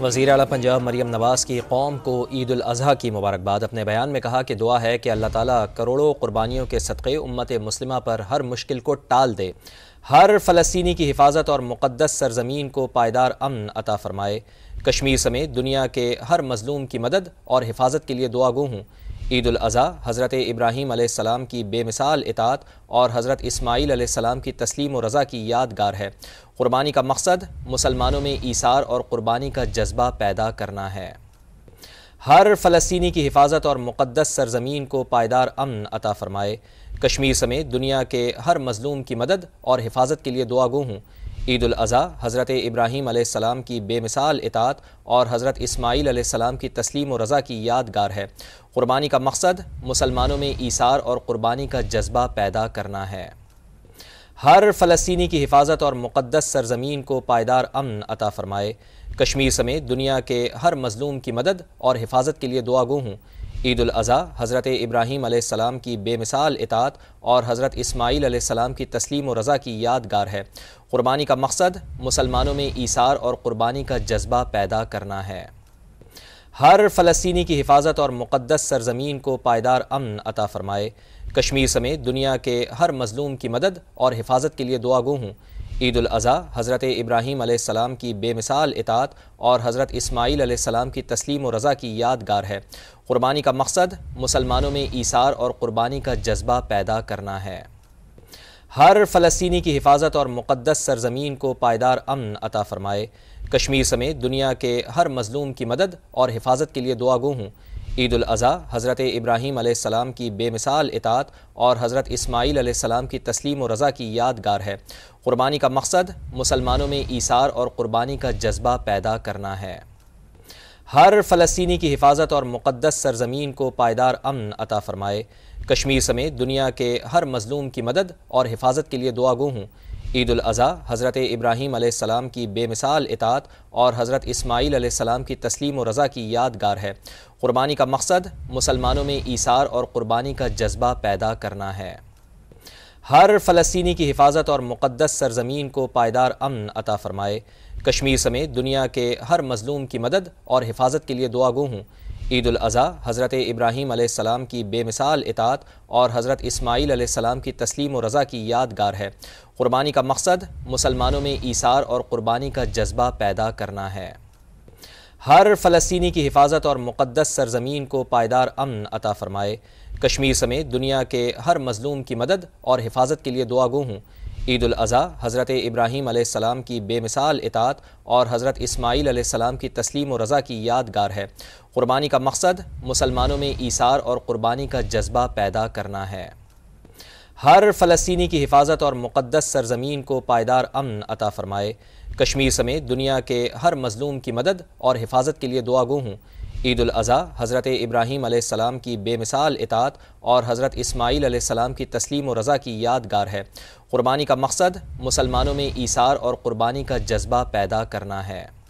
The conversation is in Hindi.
वजीर अला पंजाब मरीम नवाज़ की कौम को ईद अजी की मुबारकबाद अपने बयान में कहा कि दुआ है कि अल्लाह ताली करोड़ों कुर्बानियों के सदक़े उम्मत मुस्लिम पर हर मुश्किल को टाल दे हर फ़लस्तनी की हिफाजत और मुक़दस सरजमीन को पायदार अमन अता फ़रमाए कश्मीर समेत दुनिया के हर मज़लूम की मदद और हिफाजत के लिए दुआ गु हूँ ईद अज़ी हज़रत इब्राहीम आसमाम की बेमिसाल इतात और हज़रत इसमाईल आसमाम की तस्लीम रज़ा की यादगार है क़ुरबानी का मकसद मुसलमानों में ईसार और क़ुरबानी का जज्बा पैदा करना है हर फ़लस्तनी की हिफाजत और मुक़दस सरजमीन को पायदार अमन अता फ़रमाए कश्मीर समेत दुनिया के हर मज़लूम की मदद और हिफाजत के लिए दुआगो हूँ ईद अज़ी हज़रत इब्राहीम आसमाम की बेमिसाल इतात और हज़रत इसमाईल आसमाम की तस्लीम और रज़ा की यादगार है क़ुरबानी का मकसद मुसलमानों में ईसार और क़ुरबानी का जज्बा पैदा करना है हर फ़लस्तनी की हिफाजत और मुक़दस सरजमीन को पायदार अमन अता फ़रमाए कश्मीर समेत दुनिया के हर मज़लूम की मदद और हिफाजत के लिए गो हूँ ईद अज़ी हज़रत इब्राहीम आसमाम की बेमिसाल इतात और हज़रत इसमाईल आसमाम की तस्लीम और रज़ा की यादगार है क़ुरबानी का मकसद मुसलमानों में ईसार और क़ुरबानी का जज्बा पैदा करना है हर फ़लस्तनी की हिफाजत और मुक़दस सरजमीन को पायदार अमन अता फ़रमाए कश्मीर समेत दुनिया के हर मज़लूम की मदद और हिफाजत के लिए गो हूँ ईद अज़ी हज़रत इब्राहीम आसमाम की बेमिसाल इतात और हज़रत इसमाईल आसमाम की तस्लीम रज़ा की यादगार है क़ुरबानी का मकसद मुसलमानों में ईसार और क़ुरबानी का जज्बा पैदा करना है हर फ़लस्तनी की हिफाजत और मुक़दस सरजमीन को पायदार अमन अता फ़रमाए कश्मीर समेत दुनिया के हर मज़लूम की मदद और हिफाजत के लिए दुआगो हूँ ईद अज़ी हज़रत इब्राहीम आसमाम की बेमिसाल इतात और हज़रत इसमाईल आसमाम की तस्लीम और रज़ा की यादगार है क़ुरबानी का मकसद मुसलमानों में ईसार और क़ुरबानी का जज्बा पैदा करना है हर फ़लस्तनी की हिफाजत और मुक़दस सरजमीन को पायदार अमन अता फ़रमाए कश्मीर समेत दुनिया के हर मज़लूम की मदद और हिफाजत के लिए दुआगो हूँ ईद अज़ी हज़रत इब्राहीम आसमाम की बेमिसाल इतात और हज़रत इसमाईल आसमाम की तस्लीम और रज़ा की यादगार है क़ुरबानी का मकसद मुसलमानों में ईसार और क़ुरबानी का जज्बा पैदा करना है हर फ़लस्तनी की हिफाजत और मुक़दस सरजमीन को पायदार अमन अता फ़रमाए कश्मीर समेत दुनिया के हर मज़लूम की मदद और हिफाजत के लिए गो हूँ ईद अज़ी हज़रत इब्राहीम आसमाम की बेमिसाल इतात और हज़रत इसमाईल आसमाम की तस्लीम रज़ा की यादगार है क़ुरबानी का मकसद मुसलमानों में ईसार और क़ुरबानी का जज्बा पैदा करना है हर फ़लस्तनी की हिफाजत और मुक़दस सरजमीन को पायदार अमन अता फ़रमाए कश्मीर समेत दुनिया के हर मज़लूम की मदद और हिफाजत के लिए दुआगो हूँ ईद अज़ी हज़रत इब्राहीम आसमाम की बेमिसाल इतात और हज़रत इस्माईल आसमाम की तस्लीम और रज़ा की यादगार है क़ुरबानी का मकसद मुसलमानों में ईसार और क़ुरबानी का जज्बा पैदा करना है हर फ़लस्तनी की हिफाजत और मुक़दस सरजमीन को पायदार अमन अता फ़रमाए कश्मीर समेत दुनिया के हर मज़लूम की मदद और हिफाजत के लिए दुआगो हूँ ईद अज़ी हज़रत इब्राहीम आसमाम की बेमिसाल इतात और हज़रत इसमाईल आसमाम की तस्लीम और रज़ा की यादगार है क़ुरबानी का मकसद मुसलमानों में ईसार और क़ुरबानी का जज्बा पैदा करना है